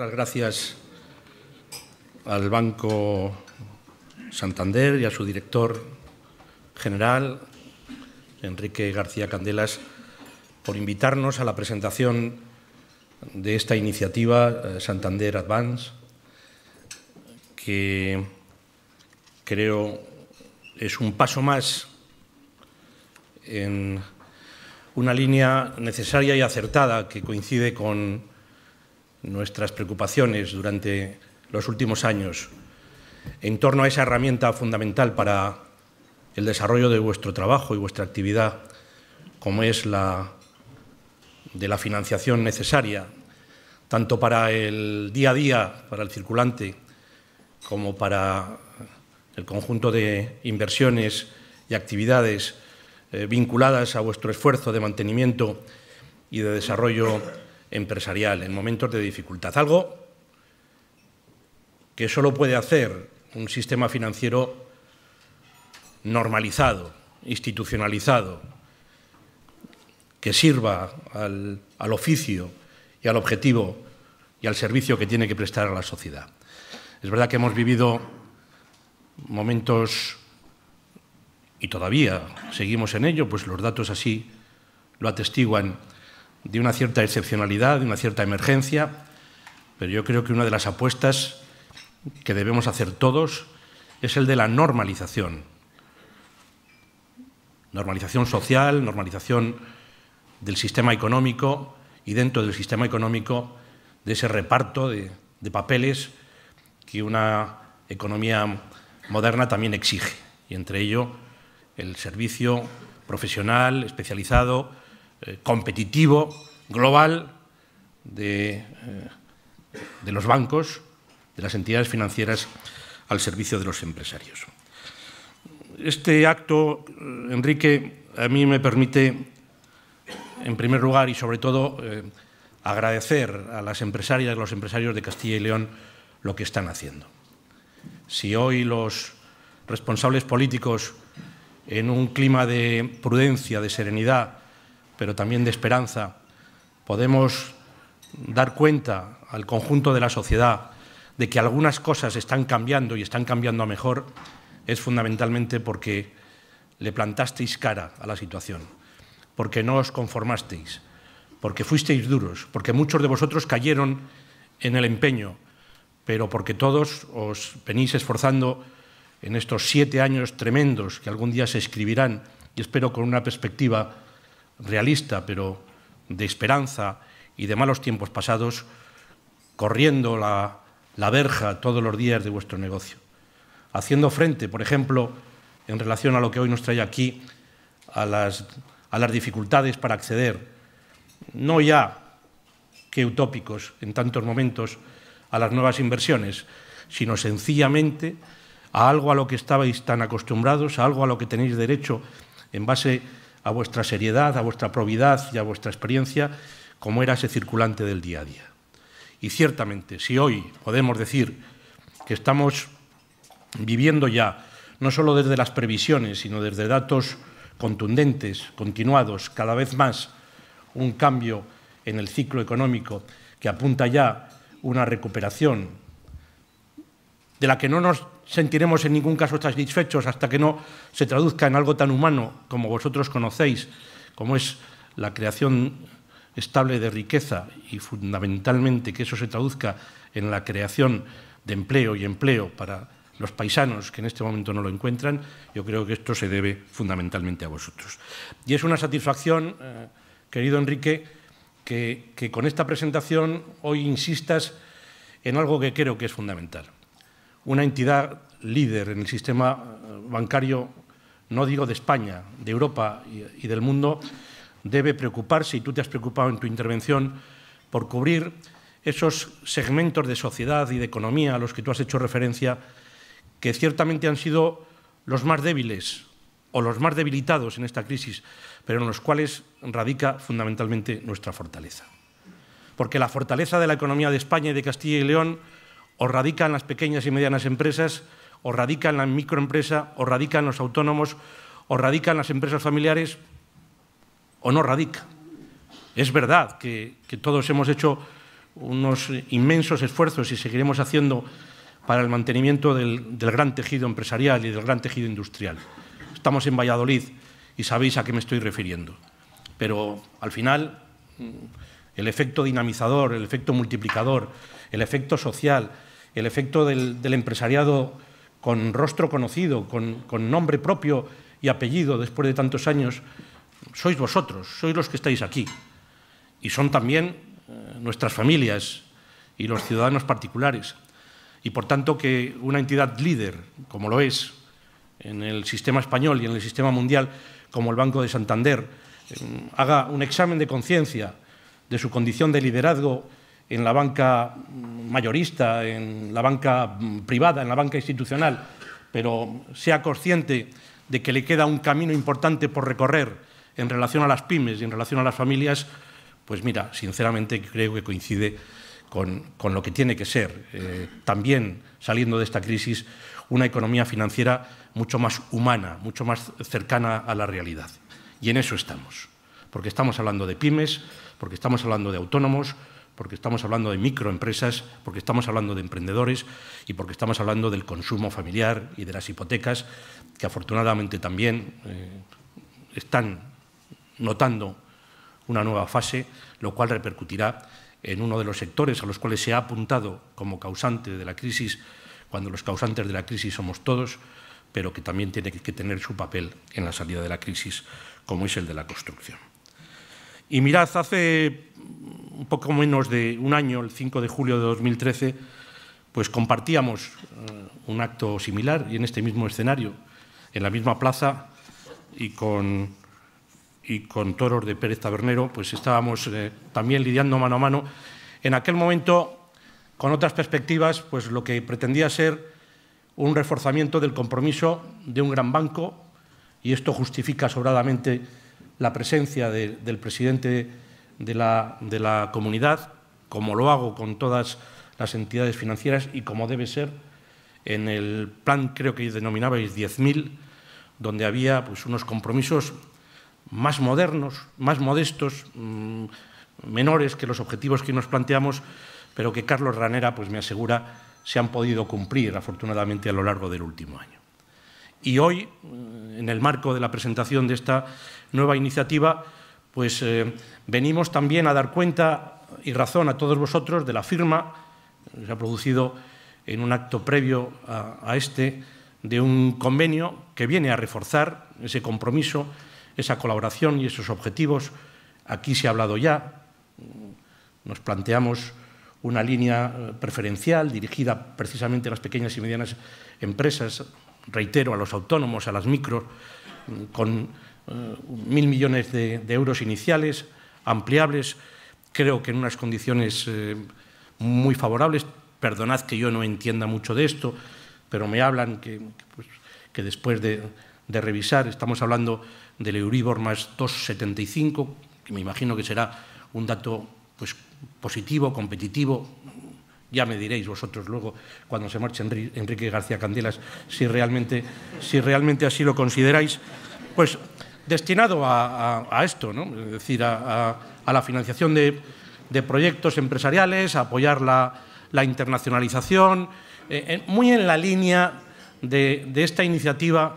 las gracias al Banco Santander y a su director general, Enrique García Candelas, por invitarnos a la presentación de esta iniciativa eh, Santander Advance, que creo es un paso más en una línea necesaria y acertada que coincide con nuestras preocupaciones durante los últimos años en torno a esa herramienta fundamental para el desarrollo de vuestro trabajo y vuestra actividad, como es la de la financiación necesaria, tanto para el día a día, para el circulante, como para el conjunto de inversiones y actividades eh, vinculadas a vuestro esfuerzo de mantenimiento y de desarrollo empresarial en momentos de dificultad. Algo que solo puede hacer un sistema financiero normalizado, institucionalizado, que sirva al, al, oficio y al objetivo y al servicio que tiene que prestar a la sociedad. Es verdad que hemos vivido momentos, y todavía seguimos en ello, pues los datos así lo atestiguan, de una cierta excepcionalidad, de una cierta emergencia, pero yo creo que una de las apuestas que debemos hacer todos es el de la normalización. Normalización social, normalización del sistema económico y dentro del sistema económico de ese reparto de, de papeles que una economía moderna también exige, y entre ello el servicio profesional, especializado, eh, competitivo, global, eh, de, los bancos, de las entidades financieras al servicio de los empresarios. Este acto, eh, Enrique, a mí me permite, en primer lugar y sobre todo, agradecer a las empresarias y a los empresarios de Castilla y León lo que están haciendo. Si hoy los responsables políticos, en un clima de prudencia, de serenidad, pero también de esperanza. Podemos dar cuenta al conjunto de la sociedad de que algunas cosas están cambiando y están cambiando a mejor es fundamentalmente porque le plantasteis cara a la situación, porque no os conformasteis, porque fuisteis duros, porque muchos de vosotros cayeron en el empeño, pero porque todos os venís esforzando en estos siete años tremendos que algún día se escribirán y espero con una perspectiva realista, pero de esperanza y de malos tiempos pasados, corriendo la, verja todos los días de vuestro negocio, haciendo frente, por ejemplo, en relación a lo que hoy nos trae aquí, a las, a las dificultades para acceder, no ya que utópicos en tantos momentos, a las nuevas inversiones, sino sencillamente a algo a lo que estabais tan acostumbrados, a algo a lo que tenéis derecho en base a vuestra seriedad, a vuestra probidad y a vuestra experiencia, como era ese circulante del día a día. Y ciertamente, si hoy podemos decir que estamos viviendo ya, no solo desde las previsiones, sino desde datos contundentes, continuados, cada vez más, un cambio en el ciclo económico que apunta ya una recuperación de la que no nos sentiremos en ningún caso satisfechos hasta que no se traduzca en algo tan humano como vosotros conocéis, como es la creación estable de riqueza y fundamentalmente que eso se traduzca en la creación de empleo y empleo para los paisanos que en este momento no lo encuentran, yo creo que esto se debe fundamentalmente a vosotros. Y es una satisfacción, eh, querido Enrique, que con esta presentación hoy insistas en algo que creo que es fundamental una entidad líder en el sistema eh, bancario, no digo de España, de Europa y, del mundo, debe preocuparse, y tú te has preocupado en tu intervención, por cubrir esos segmentos de sociedad y de economía a los que tú has hecho referencia, que ciertamente han sido los más débiles o los más debilitados en esta crisis, pero en los cuales radica fundamentalmente nuestra fortaleza. Porque la fortaleza de la economía de España y de Castilla y León o radica en las pequeñas y medianas empresas, o radica en la microempresa, o radica en los autónomos, o radica en las empresas familiares, o no radica. Es verdad que, todos hemos hecho unos inmensos esfuerzos y seguiremos haciendo para el mantenimiento del, gran tejido empresarial y del gran tejido industrial. Estamos en Valladolid y sabéis a qué me estoy refiriendo. Pero al final, el efecto dinamizador, el efecto multiplicador, el efecto social, el efecto del, empresariado con rostro conocido, con, nombre propio y apellido después de tantos años, sois vosotros, sois los que estáis aquí. Y son también eh, nuestras familias y los ciudadanos particulares. Y por tanto que una entidad líder, como lo es en el sistema español y en el sistema mundial, como el Banco de Santander, eh, haga un examen de conciencia de su condición de liderazgo en la banca mayorista, en la banca privada, en la banca institucional, pero sea consciente de que le queda un camino importante por recorrer en relación a las pymes y en relación a las familias, pues mira, sinceramente creo que coincide con, lo que tiene que ser eh, también saliendo de esta crisis una economía financiera mucho más humana, mucho más cercana a la realidad. Y en eso estamos, porque estamos hablando de pymes, porque estamos hablando de autónomos, porque estamos hablando de microempresas, porque estamos hablando de emprendedores y porque estamos hablando del consumo familiar y de las hipotecas, que afortunadamente también eh, están notando una nueva fase, lo cual repercutirá en uno de los sectores a los cuales se ha apuntado como causante de la crisis, cuando los causantes de la crisis somos todos, pero que también tiene que tener su papel en la salida de la crisis, como es el de la construcción. Y mirad, hace un poco menos de un año, el 5 de julio de 2013, pues compartíamos eh, un acto similar y en este mismo escenario, en la misma plaza y con, y con toros de Pérez Tabernero, pues estábamos eh, también lidiando mano a mano. En aquel momento, con otras perspectivas, pues lo que pretendía ser un reforzamiento del compromiso de un gran banco, y esto justifica sobradamente la presencia del presidente de la, comunidad, como lo hago con todas las entidades financieras y como debe ser en el plan, creo que denominabais 10.000, donde había pues, unos compromisos más modernos, más modestos, mm, menores que los objetivos que nos planteamos, pero que Carlos Ranera pues, me asegura se han podido cumplir, afortunadamente, a lo largo del último año. Y hoy, mm, en el marco de la presentación de esta nueva iniciativa, pues eh, venimos también a dar cuenta y razón a todos vosotros de la firma que se ha producido en un acto previo a, a este de un convenio que viene a reforzar ese compromiso, esa colaboración y esos objetivos. Aquí se ha hablado ya, nos planteamos una línea eh, preferencial dirigida precisamente a las pequeñas y medianas empresas, reitero, a los autónomos, a las micros, con eh, mil millones de, euros iniciales, ampliables, creo que en unas condiciones eh, muy favorables. Perdonad que yo no entienda mucho de esto, pero me hablan que, pues, después de, revisar estamos hablando del Euribor más 2,75, que me imagino que será un dato pues, positivo, competitivo. Ya me diréis vosotros luego, cuando se marche Enrique García Candelas, si realmente, si realmente así lo consideráis. Pues destinado a, esto, es decir, a, la financiación de, proyectos empresariales, a apoyar la, internacionalización, eh, eh, muy en la línea de, esta iniciativa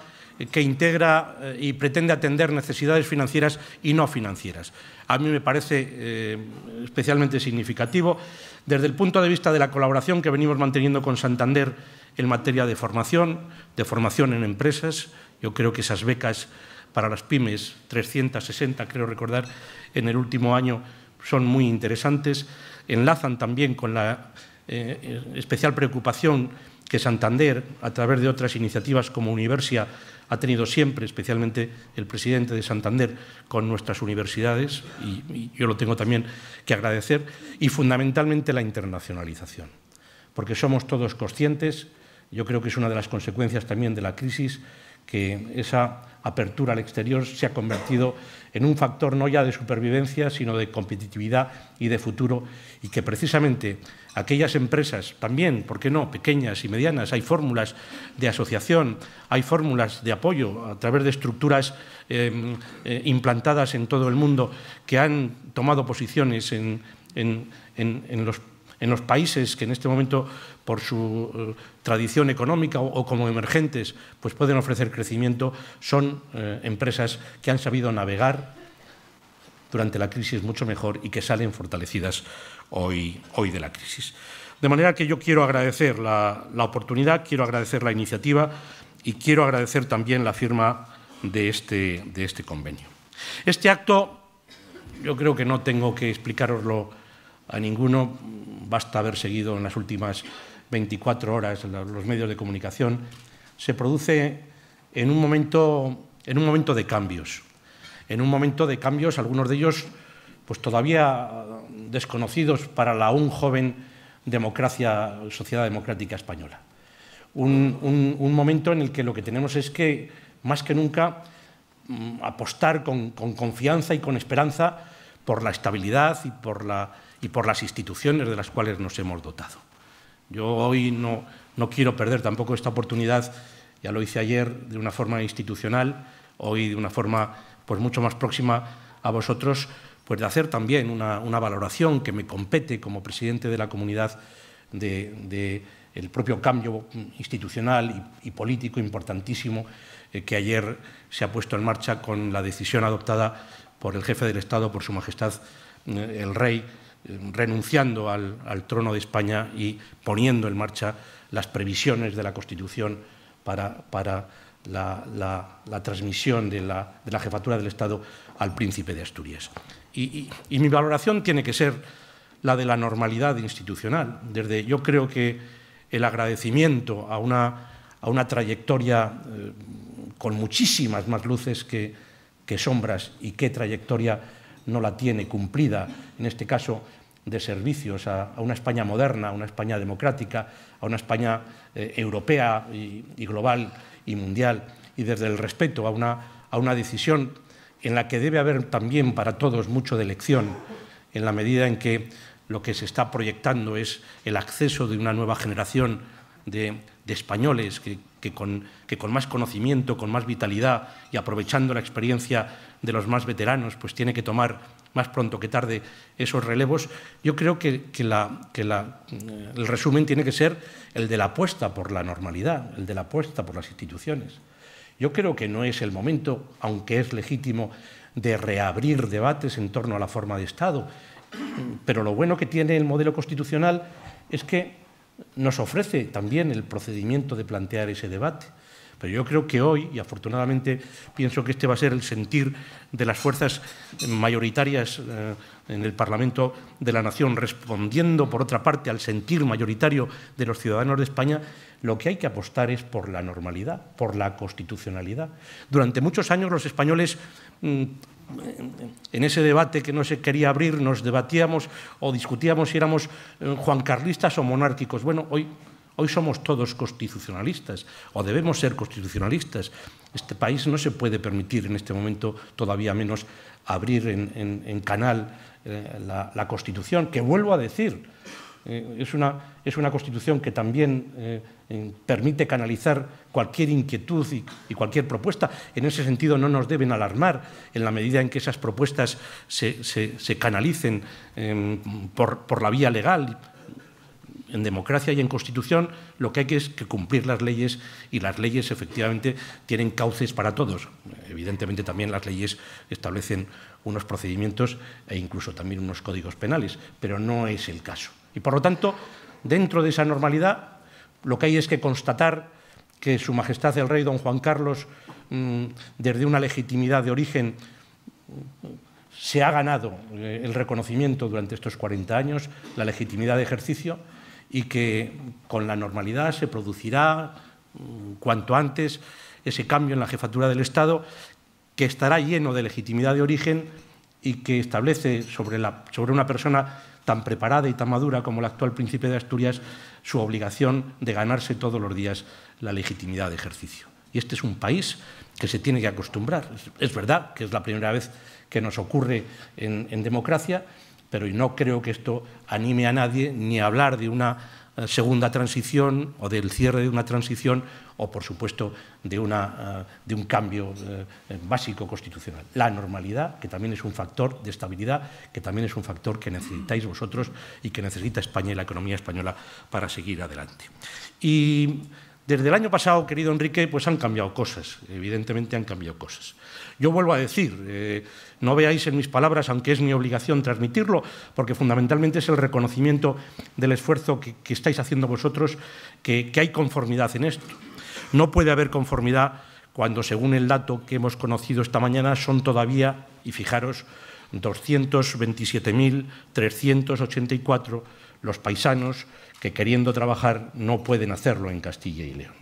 que integra eh, y pretende atender necesidades financieras y no financieras. A mí me parece especialmente significativo desde el punto de vista de la colaboración que venimos manteniendo con Santander en materia de formación, de formación en empresas. Yo creo que esas becas para las pymes, 360 creo recordar, en el último año son muy interesantes, enlazan también con la eh, especial preocupación que Santander, a través de otras iniciativas como Universia, ha tenido siempre, especialmente el presidente de Santander, con nuestras universidades, y yo lo tengo también que agradecer, y fundamentalmente la internacionalización, porque somos todos conscientes, yo creo que es una de las consecuencias también de la crisis, que esa apertura al exterior se ha convertido en un factor no ya de supervivencia, sino de competitividad y de futuro, y que precisamente aquellas empresas, también, ¿por qué no?, pequeñas y medianas, hay fórmulas de asociación, hay fórmulas de apoyo a través de estructuras em, eh, implantadas en todo el mundo que han tomado posiciones en, los países que en este momento por su eh, tradición económica o, como emergentes, pues pueden ofrecer crecimiento, son eh, empresas que han sabido navegar durante la crisis mucho mejor y que salen fortalecidas hoy, de la crisis. De manera que yo quiero agradecer la, oportunidad, quiero agradecer la iniciativa y quiero agradecer también la firma de este, de este convenio. Este acto, yo creo que no tengo que explicaroslo a ninguno, basta haber seguido en las últimas 24 horas los medios de comunicación, se produce en un momento, de cambios. En un momento de cambios, algunos de ellos pues todavía desconocidos para la aún joven democracia, sociedad democrática española. Un, momento en el que lo que tenemos es que, más que nunca, mm, apostar con, confianza y con esperanza por la estabilidad y por las instituciones de las cuales nos hemos dotado. Yo hoy no, quiero perder tampoco esta oportunidad, ya lo hice ayer de una forma institucional, hoy de una forma pues, mucho más próxima a vosotros, pues de hacer también una, valoración que me compete como presidente de la comunidad del de, propio cambio institucional y, político importantísimo eh, que ayer se ha puesto en marcha con la decisión adoptada por el jefe del Estado, por Su Majestad eh, el Rey, eh, renunciando al, trono de España y poniendo en marcha las previsiones de la Constitución para, la, transmisión de la, jefatura del Estado al príncipe de Asturias. Y, mi valoración tiene que ser la de la normalidad institucional. Desde yo creo que el agradecimiento a una, trayectoria eh, con muchísimas más luces que sombras y qué trayectoria no la tiene cumplida, en este caso de servicios a, una España moderna, a una España democrática, a una España eh, europea y, global y mundial, y desde el respeto a una decisión en la que debe haber también para todos mucho de elección, en la medida en que lo que se está proyectando es el acceso de una nueva generación de, españoles que, con, más conocimiento, con más vitalidad y aprovechando la experiencia de los más veteranos, pues tiene que tomar más pronto que tarde esos relevos, yo creo que, la, eh, el resumen tiene que ser el de la apuesta por la normalidad, el de la apuesta por las instituciones. Yo creo que no es el momento, aunque es legítimo, de reabrir debates en torno a la forma de Estado, pero lo bueno que tiene el modelo constitucional es que nos ofrece también el procedimiento de plantear ese debate. Pero yo creo que hoy, y afortunadamente pienso que este va a ser el sentir de las fuerzas mayoritarias eh, en el Parlamento de la Nación, respondiendo por otra parte al sentir mayoritario de los ciudadanos de España, lo que hay que apostar es por la normalidad, por la constitucionalidad. Durante muchos años los españoles mm, en ese debate que no se quería abrir, nos debatíamos o discutíamos si éramos eh, juancarlistas o monárquicos. Bueno, hoy, somos todos constitucionalistas, o debemos ser constitucionalistas. Este país no se puede permitir en este momento, todavía menos, abrir en, canal eh, la Constitución, que vuelvo a decir, eh, es, una, constitución que también eh, permite canalizar cualquier inquietud y, cualquier propuesta. En ese sentido no nos deben alarmar en la medida en que esas propuestas se, canalicen em, por, la vía legal. En democracia y en constitución lo que hay que es que cumplir las leyes y las leyes efectivamente tienen cauces para todos. Evidentemente también las leyes establecen unos procedimientos e incluso también unos códigos penales, pero no es el caso. Y por lo tanto, dentro de esa normalidad, lo que hay es que constatar que Su Majestad el Rey Don Juan Carlos, mm, desde una legitimidad de origen, se ha ganado eh, el reconocimiento durante estos 40 años, la legitimidad de ejercicio, y que con la normalidad se producirá mm, cuanto antes ese cambio en la jefatura del Estado, que estará lleno de legitimidad de origen y que establece sobre, una persona tan preparada y tan madura como el actual príncipe de Asturias su obligación de ganarse todos los días la legitimidad de ejercicio. Y este es un país que se tiene que acostumbrar. Es verdad que es la primera vez que nos ocurre en, en democracia, pero no creo que esto anime a nadie ni a hablar de una eh, segunda transición o del cierre de una transición o, por supuesto, de, una, eh, de un cambio eh, básico constitucional. La normalidad, que también es un factor de estabilidad, que también es un factor que necesitáis vosotros y que necesita España y la economía española para seguir adelante. Y desde el año pasado, querido Enrique, pues han cambiado cosas, evidentemente han cambiado cosas. Yo vuelvo a decir, eh, no veáis en mis palabras, aunque es mi obligación transmitirlo, porque fundamentalmente es el reconocimiento del esfuerzo que, estáis haciendo vosotros, que hay conformidad en esto. No puede haber conformidad cuando, según el dato que hemos conocido esta mañana, son todavía, y fijaros, 227.384 los paisanos que queriendo trabajar no pueden hacerlo en Castilla y León.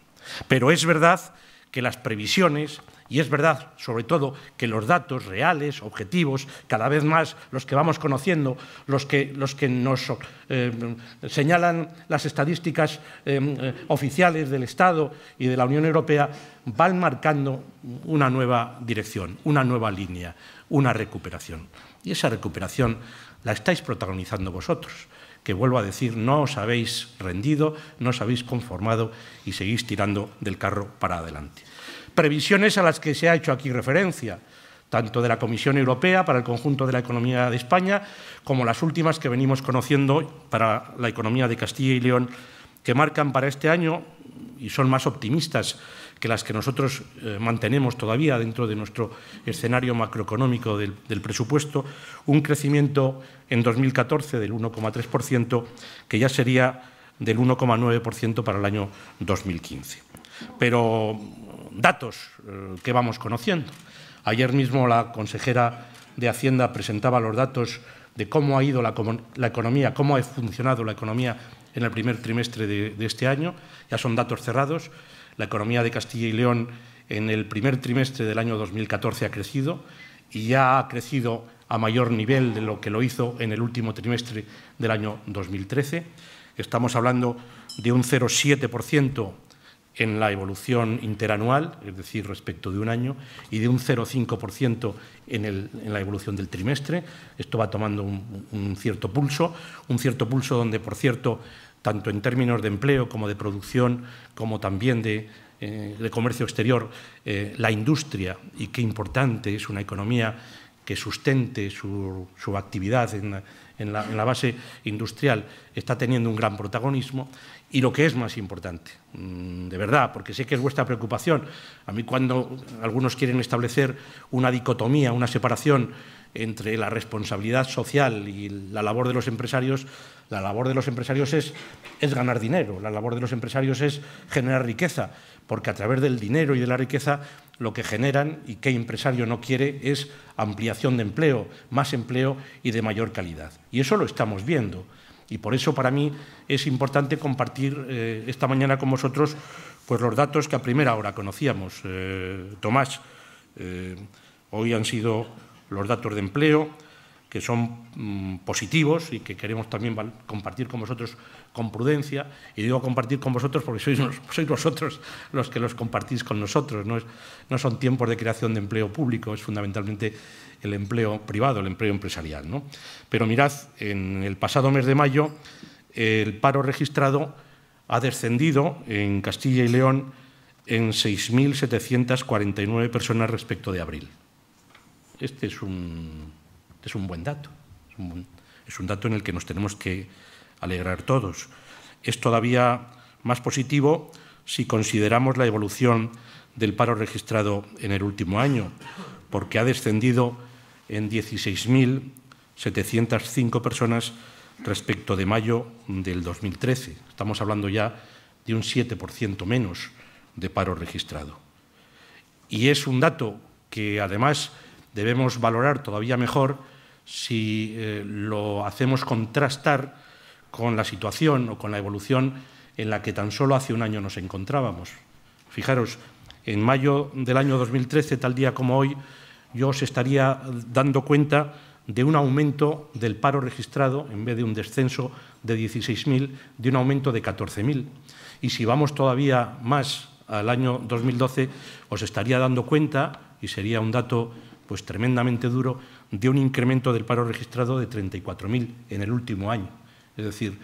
Pero es verdad que las previsiones y es verdad, sobre todo, que los datos reales, objetivos, cada vez más los que vamos conociendo, los que, los que nos eh, señalan las estadísticas eh, oficiales del Estado y de la Unión Europea, van marcando una nueva dirección, una nueva línea, una recuperación. Y esa recuperación la estáis protagonizando vosotros, que vuelvo a decir, no os habéis rendido, no os habéis conformado y seguís tirando del carro para adelante. Previsiones a las que se ha hecho aquí referencia, tanto de la Comisión Europea para el conjunto de la economía de España, como las últimas que venimos conociendo para la economía de Castilla y León, que marcan para este año, y son más optimistas que las que nosotros eh, mantenemos todavía dentro de nuestro escenario macroeconómico del, presupuesto, un crecimiento en 2014 del 1,3%, que ya sería del 1,9% para el año 2015. Pero datos eh, que vamos conociendo. Ayer mismo la consejera de Hacienda presentaba los datos de cómo ha ido la, economía, cómo ha funcionado la economía en el primer trimestre de este año. Ya son datos cerrados la economía de Castilla y León en el primer trimestre del año 2014 ha crecido y ya ha crecido a mayor nivel de lo que lo hizo en el último trimestre del año 2013. Estamos hablando de un 0,7% en la evolución interanual, es decir, respecto de un año, y de un 0,5% en, la evolución del trimestre. Esto va tomando un, cierto pulso, un cierto pulso donde, por cierto, tanto en términos de empleo como de producción, como también de, eh, comercio exterior, eh, la industria y qué importante es una economía que sustente su, actividad en en la base industrial, está teniendo un gran protagonismo y lo que es más importante, mm, de verdad, porque sé que es vuestra preocupación. A mí cuando algunos quieren establecer una dicotomía, una separación entre la responsabilidad social y la labor de los empresarios, la labor de los empresarios es, ganar dinero, la labor de los empresarios es generar riqueza, porque a través del dinero y de la riqueza lo que generan y qué empresario no quiere es ampliación de empleo, más empleo y de mayor calidad. Y eso lo estamos viendo. Y por eso para mí es importante compartir eh, esta mañana con vosotros pues, los datos que a primera hora conocíamos. Eh, Tomás, eh, hoy han sido los datos de empleo, que son mm, positivos y que queremos también compartir con vosotros con prudencia. Y digo compartir con vosotros porque sois, sois vosotros los que los compartís con nosotros. No, es, no son tiempos de creación de empleo público, es fundamentalmente el empleo privado, el empleo empresarial. ¿no? Pero mirad, en el pasado mes de mayo el paro registrado ha descendido en Castilla y León en 6.749 personas respecto de abril. Este es un es un buen dato, es un, dato en el que nos tenemos que alegrar todos. Es todavía más positivo si consideramos la evolución del paro registrado en el último año, porque ha descendido en 16.705 personas respecto de mayo del 2013. Estamos hablando ya de un 7% menos de paro registrado. Y es un dato que además debemos valorar todavía mejor si eh, lo hacemos contrastar con la situación o con la evolución en la que tan solo hace un año nos encontrábamos. Fijaros, en mayo del año 2013, tal día como hoy, yo os estaría dando cuenta de un aumento del paro registrado, en vez de un descenso de 16.000, de un aumento de 14.000. Y si vamos todavía más al año 2012, os estaría dando cuenta, y sería un dato pues tremendamente duro, de un incremento del paro registrado de 34.000 en el último año. Es decir,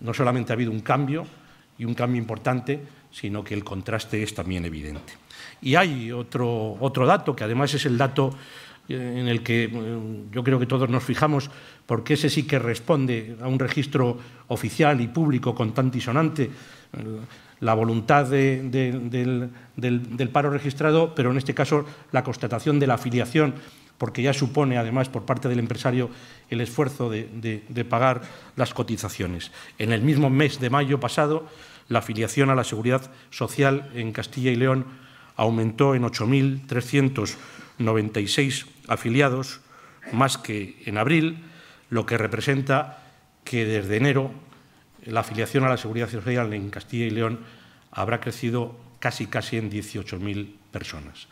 no solamente ha habido un cambio, y un cambio importante, sino que el contraste es también evidente. Y hay otro, otro dato, que además es el dato eh, en el que eh, yo creo que todos nos fijamos, porque ese sí que responde a un registro oficial y público con tan disonante eh, la voluntad del, paro registrado, pero en este caso la constatación de la afiliación porque ya supone además por parte del empresario el esfuerzo de, pagar las cotizaciones. En el mismo mes de mayo pasado, la afiliación a la seguridad social en Castilla y León aumentó en 8.396 afiliados, más que en abril, lo que representa que desde enero la afiliación a la seguridad social en Castilla y León habrá crecido casi casi en 18.000 personas.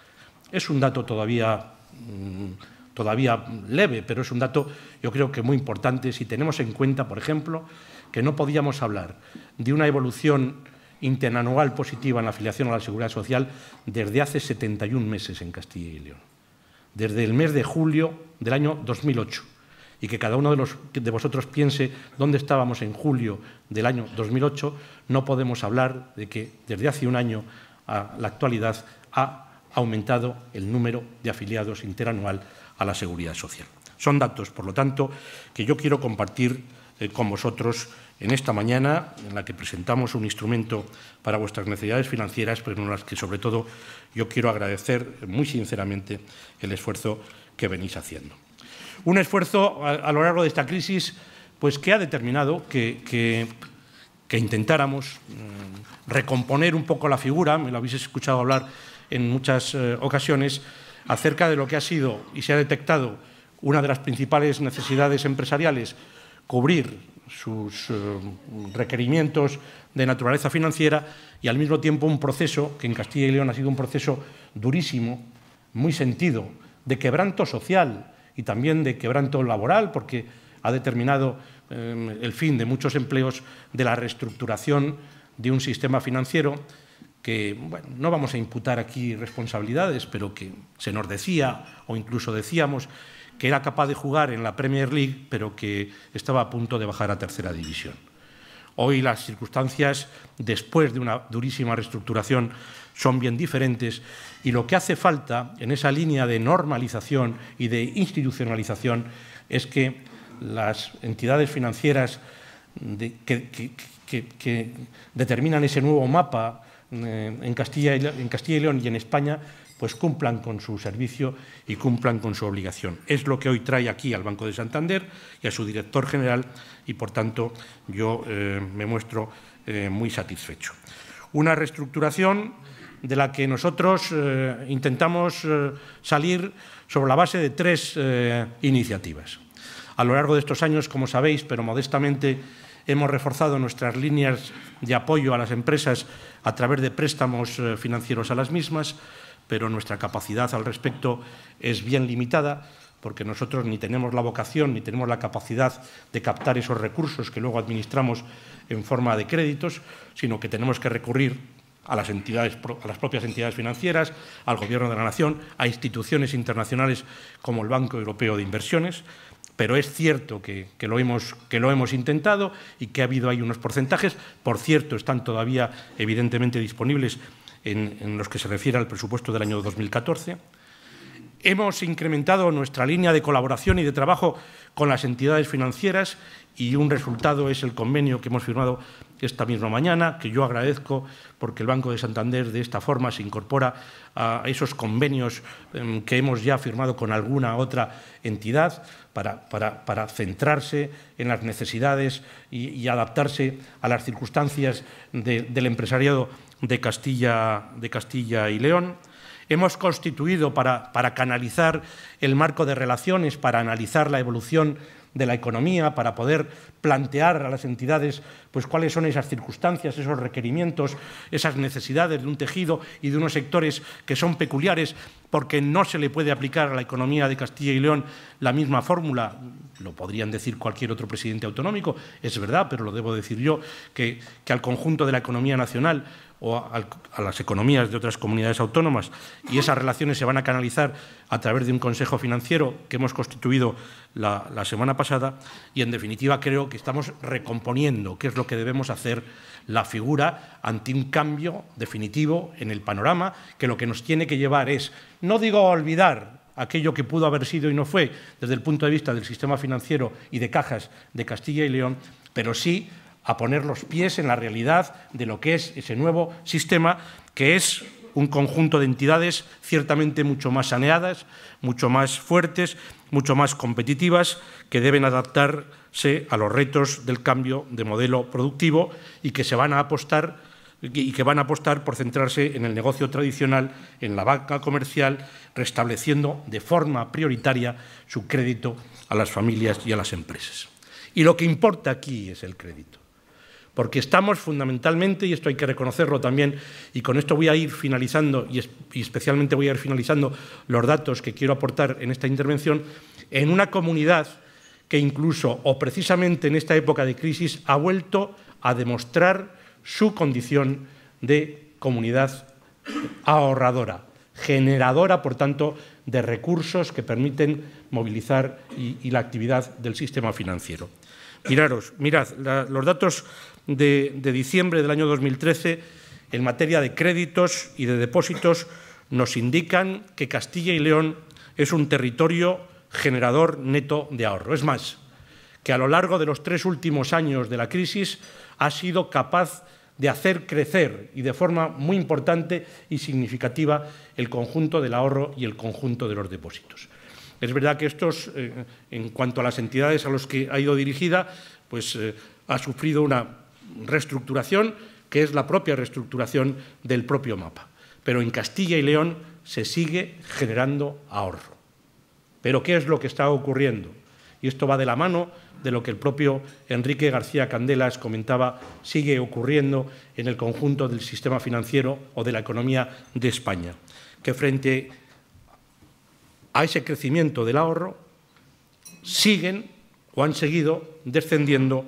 Es un dato todavía Mm, todavía leve, pero es un dato yo creo que muy importante si tenemos en cuenta, por ejemplo, que no podíamos hablar de una evolución interanual positiva en la afiliación a la Seguridad Social desde hace 71 meses en Castilla y León, desde el mes de julio del año 2008, y que cada uno de, vosotros piense dónde estábamos en julio del año 2008, no podemos hablar de que desde hace un año a la actualidad ha aumentado el número de afiliados interanual a la seguridad social. Son datos, por lo tanto, que yo quiero compartir eh, con vosotros en esta mañana, en la que presentamos un instrumento para vuestras necesidades financieras, pero en las que, sobre todo, yo quiero agradecer muy sinceramente el esfuerzo que venís haciendo. Un esfuerzo a, lo largo de esta crisis pues, que ha determinado que, intentáramos mm, recomponer un poco la figura, me lo habéis escuchado hablar en muchas eh, ocasiones acerca de lo que ha sido y se ha detectado una de las principales necesidades empresariales, cubrir sus eh, requerimientos de naturaleza financiera y al mismo tiempo un proceso que en Castilla y León ha sido un proceso durísimo, muy sentido, de quebranto social y también de quebranto laboral, porque ha determinado eh, el fin de muchos empleos de la reestructuración de un sistema financiero que, bueno, no vamos a imputar aquí responsabilidades, pero que se nos decía, o incluso decíamos, que era capaz de jugar en la Premier League, pero que estaba a punto de bajar a tercera división. Hoy las circunstancias, después de una durísima reestructuración, son bien diferentes y lo que hace falta en esa línea de normalización y de institucionalización es que las entidades financieras que, determinan ese nuevo mapa eh, en Castilla, y León y en España pues cumplan con su servicio y cumplan con su obligación. Es lo que hoy trae aquí al Banco de Santander y a su director general y, por tanto, yo eh, me muestro eh, muy satisfecho. Una reestructuración de la que nosotros intentamos salir sobre la base de tres iniciativas. A lo largo de estos años, como sabéis, pero modestamente, Hemos reforzado nuestras líneas de apoyo a las empresas a través de préstamos eh, financieros a las mismas, pero nuestra capacidad al respecto es bien limitada porque nosotros ni tenemos la vocación ni tenemos la capacidad de captar esos recursos que luego administramos en forma de créditos, sino que tenemos que recurrir a las, entidades, a las propias entidades financieras, al Gobierno de la Nación, a instituciones internacionales como el Banco Europeo de Inversiones pero es cierto que, lo hemos, intentado y que ha habido ahí unos porcentajes, por cierto, están todavía evidentemente disponibles en, en los que se refiere al presupuesto del año 2014. Hemos incrementado nuestra línea de colaboración y de trabajo con las entidades financieras y un resultado es el convenio que hemos firmado esta misma mañana, que yo agradezco porque el Banco de Santander de esta forma se incorpora a esos convenios em, que hemos ya firmado con alguna otra entidad para, centrarse en las necesidades y, adaptarse a las circunstancias del empresariado de Castilla y León. Hemos constituido para, canalizar el marco de relaciones, para analizar la evolución de la economía, para poder plantear a las entidades pues, cuáles son esas circunstancias, esos requerimientos, esas necesidades de un tejido y de unos sectores que son peculiares, porque no se le puede aplicar a la economía de Castilla y León la misma fórmula, lo podrían decir cualquier otro presidente autonómico, es verdad, pero lo debo decir yo, que al conjunto de la economía nacional o a, las economías de otras comunidades autónomas y esas relaciones se van a canalizar a través de un consejo financiero que hemos constituido la, la semana pasada y en definitiva creo que estamos recomponiendo qué es lo que debemos hacer la figura ante un cambio definitivo en el panorama que lo que nos tiene que llevar es, no digo olvidar aquello que pudo haber sido y no fue desde el punto de vista del sistema financiero y de cajas de Castilla y León, pero sí a poner los pies en la realidad de lo que es ese nuevo sistema, que es un conjunto de entidades ciertamente mucho más saneadas, mucho más fuertes, mucho más competitivas, que deben adaptarse a los retos del cambio de modelo productivo y que se van a apostar y que van a apostar por centrarse en el negocio tradicional, en la banca comercial, restableciendo de forma prioritaria su crédito a las familias y a las empresas. Y lo que importa aquí es el crédito porque estamos fundamentalmente, y esto hay que reconocerlo también, y con esto voy a ir finalizando, y, especialmente voy a ir finalizando los datos que quiero aportar en esta intervención, en una comunidad que incluso o precisamente en esta época de crisis ha vuelto a demostrar su condición de comunidad ahorradora, generadora, por tanto, de recursos que permiten movilizar y la actividad del sistema financiero. Miraros, mirad, los datos de, de diciembre del año 2013 en materia de créditos y de depósitos nos indican que Castilla y León es un territorio generador neto de ahorro. Es más, que a lo largo de los tres últimos años de la crisis ha sido capaz de hacer crecer y de forma muy importante y significativa el conjunto del ahorro y el conjunto de los depósitos. Es verdad que estos, eh, en cuanto a las entidades a las que ha ido dirigida, pues eh, ha sufrido una reestructuración que es la propia reestructuración del propio mapa. Pero en Castilla y León se sigue generando ahorro. Pero ¿qué es lo que está ocurriendo? Y esto va de la mano de lo que el propio Enrique García Candelas comentaba, sigue ocurriendo en el conjunto del sistema financiero o de la economía de España, que frente a ese crecimiento del ahorro, siguen o han seguido descendiendo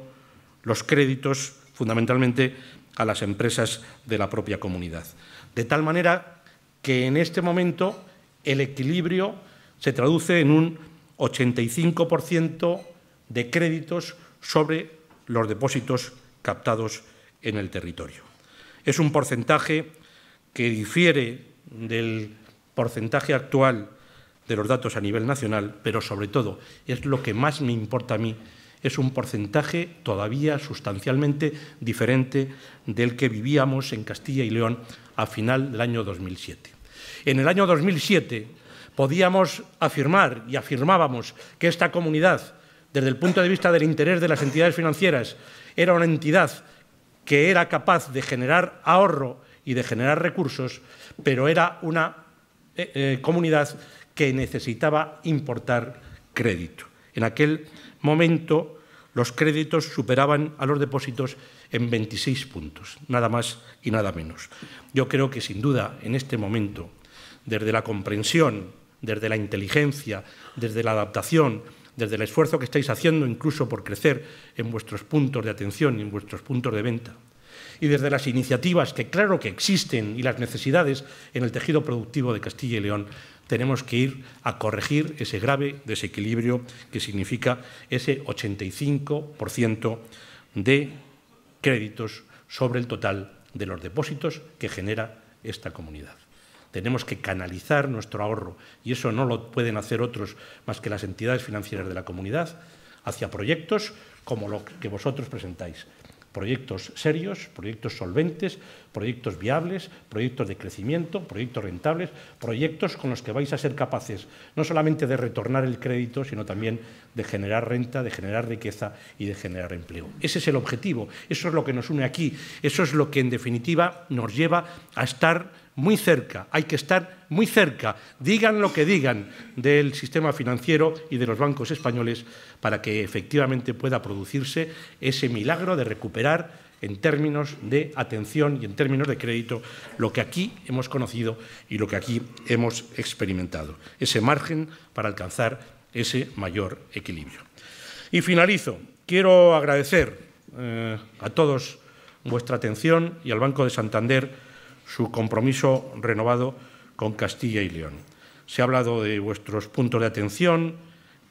los créditos fundamentalmente a las empresas de la propia comunidad. De tal manera que en este momento el equilibrio se traduce en un 85% de créditos sobre los depósitos captados en el territorio. Es un porcentaje que difiere del porcentaje actual de los datos a nivel nacional, pero sobre todo es lo que más me importa a mí, es un porcentaje todavía sustancialmente diferente del que vivíamos en Castilla y León a final del año 2007. En el año 2007 podíamos afirmar y afirmábamos que esta comunidad, desde el punto de vista del interés de las entidades financieras, era una entidad que era capaz de generar ahorro y de generar recursos, pero era una eh, eh, comunidad que necesitaba importar crédito. En aquel momento los créditos superaban a los depósitos en 26 puntos, nada más y nada menos. Yo creo que sin duda en este momento, desde la comprensión, desde la inteligencia, desde la adaptación, desde el esfuerzo que estáis haciendo incluso por crecer en vuestros puntos de atención y en vuestros puntos de venta, y desde las iniciativas que claro que existen y las necesidades en el tejido productivo de Castilla y León, tenemos que ir a corregir ese grave desequilibrio que significa ese 85% de créditos sobre el total de los depósitos que genera esta comunidad. Tenemos que canalizar nuestro ahorro, y eso no lo pueden hacer otros más que las entidades financieras de la comunidad, hacia proyectos como los que vosotros presentáis, proyectos serios, proyectos solventes, proyectos viables, proyectos de crecimiento, proyectos rentables, proyectos con los que vais a ser capaces no solamente de retornar el crédito, sino también de generar renta, de generar riqueza y de generar empleo. Ese es el objetivo, eso es lo que nos une aquí, eso es lo que en definitiva nos lleva a estar muy cerca, hay que estar muy cerca, digan lo que digan del sistema financiero y de los bancos españoles para que efectivamente pueda producirse ese milagro de recuperar en términos de atención y en términos de crédito lo que aquí hemos conocido y lo que aquí hemos experimentado, ese margen para alcanzar ese mayor equilibrio. Y finalizo, quiero agradecer eh, a todos vuestra atención y al Banco de Santander su compromiso renovado con Castilla y León. Se ha hablado de vuestros puntos de atención,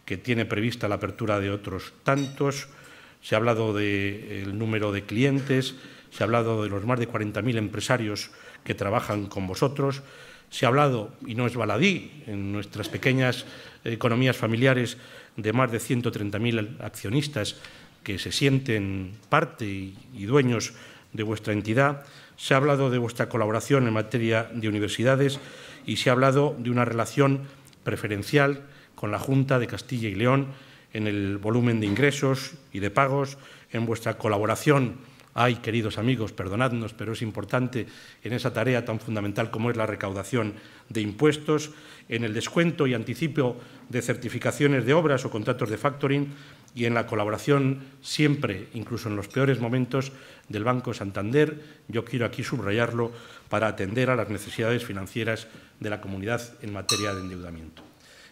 que tiene prevista la apertura de otros tantos, se ha hablado del eh, número de clientes, se ha hablado de los más de 40.000 empresarios que trabajan con vosotros, se ha hablado, y no es baladí, en nuestras pequeñas economías familiares de más de 130.000 accionistas que se sienten parte y dueños de vuestra entidad, se ha hablado de vuestra colaboración en materia de universidades y se ha hablado de una relación preferencial con la Junta de Castilla y León en el volumen de ingresos y de pagos, en vuestra colaboración Ay, queridos amigos, perdonadnos, pero es importante en esa tarea tan fundamental como es la recaudación de impuestos, en el descuento y anticipo de certificaciones de obras o contratos de factoring y en la colaboración siempre, incluso en los peores momentos, del Banco Santander, yo quiero aquí subrayarlo, para atender a las necesidades financieras de la comunidad en materia de endeudamiento.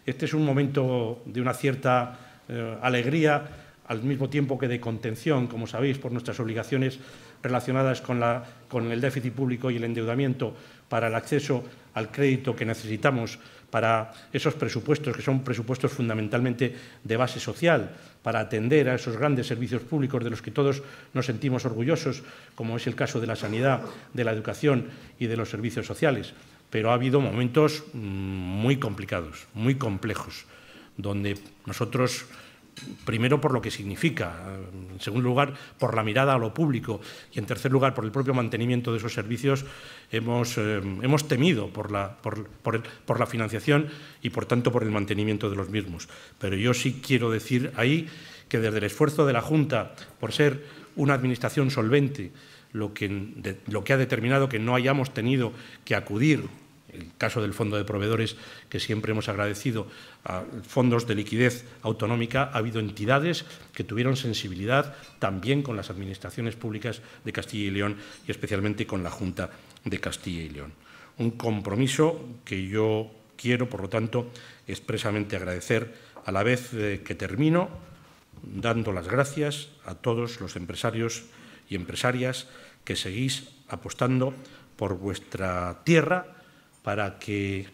Este es un momento de una cierta eh, alegría al mismo tiempo que de contención, como sabéis, por nuestras obligaciones relacionadas con, la, con, el déficit público y el endeudamiento para el acceso al crédito que necesitamos para esos presupuestos, que son presupuestos fundamentalmente de base social, para atender a esos grandes servicios públicos de los que todos nos sentimos orgullosos, como es el caso de la sanidad, de la educación y de los servicios sociales. Pero ha habido momentos mm, muy complicados, muy complejos, donde nosotros primero por lo que significa, en segundo lugar por la mirada a lo público y en tercer lugar por el propio mantenimiento de esos servicios, hemos, eh, temido por la, financiación y por tanto por el mantenimiento de los mismos. Pero yo sí quiero decir ahí que desde el esfuerzo de la Junta por ser una administración solvente, lo que ha determinado que no hayamos tenido que acudir el caso del fondo de proveedores, que siempre hemos agradecido a fondos de liquidez autonómica, ha habido entidades que tuvieron sensibilidad también con las administraciones públicas de Castilla y León y especialmente con la Junta de Castilla y León. Un compromiso que yo quiero, por lo tanto, expresamente agradecer a la vez eh, que termino dando las gracias a todos los empresarios y empresarias que seguís apostando por vuestra tierra, para que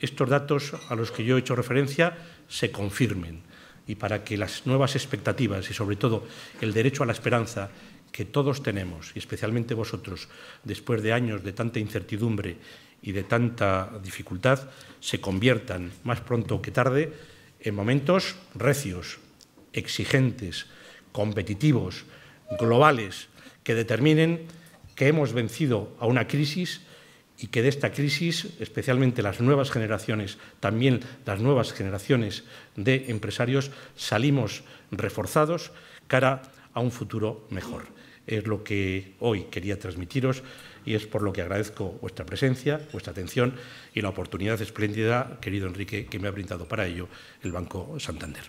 estos datos a los que yo he hecho referencia se confirmen y para que las nuevas expectativas y sobre todo el derecho a la esperanza que todos tenemos, y especialmente vosotros, después de años de tanta incertidumbre y de tanta dificultad, se conviertan más pronto que tarde en momentos recios, exigentes, competitivos, globales, que determinen que hemos vencido a una crisis y que de esta crisis, especialmente las nuevas generaciones, también las nuevas generaciones de empresarios, salimos reforzados cara a un futuro mejor. Es lo que hoy quería transmitiros y es por lo que agradezco vuestra presencia, vuestra atención y la oportunidad espléndida, querido Enrique, que me ha brindado para ello el Banco Santander.